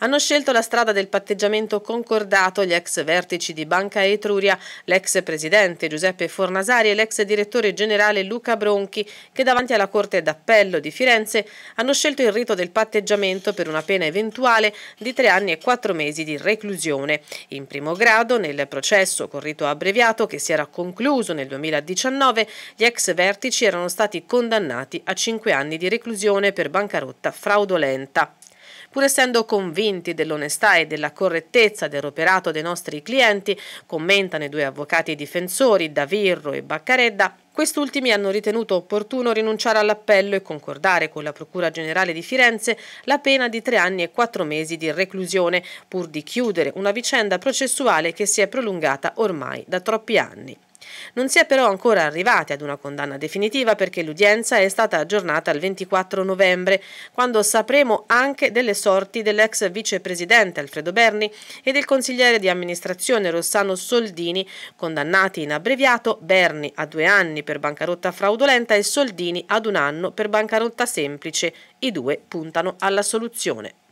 Hanno scelto la strada del patteggiamento concordato gli ex vertici di Banca Etruria, l'ex presidente Giuseppe Fornasari e l'ex direttore generale Luca Bronchi, che davanti alla Corte d'Appello di Firenze hanno scelto il rito del patteggiamento per una pena eventuale di tre anni e quattro mesi di reclusione. In primo grado, nel processo con rito abbreviato che si era concluso nel 2019, gli ex vertici erano stati condannati a cinque anni di reclusione per bancarotta fraudolenta. Pur essendo convinti dell'onestà e della correttezza dell'operato dei nostri clienti, commentano i due avvocati difensori, Davirro e Baccaredda, Quest'ultimi hanno ritenuto opportuno rinunciare all'appello e concordare con la Procura Generale di Firenze la pena di tre anni e quattro mesi di reclusione, pur di chiudere una vicenda processuale che si è prolungata ormai da troppi anni. Non si è però ancora arrivati ad una condanna definitiva perché l'udienza è stata aggiornata al 24 novembre, quando sapremo anche delle sorti dell'ex vicepresidente Alfredo Berni e del consigliere di amministrazione Rossano Soldini, condannati in abbreviato Berni a due anni per bancarotta fraudolenta e Soldini ad un anno per bancarotta semplice. I due puntano alla soluzione.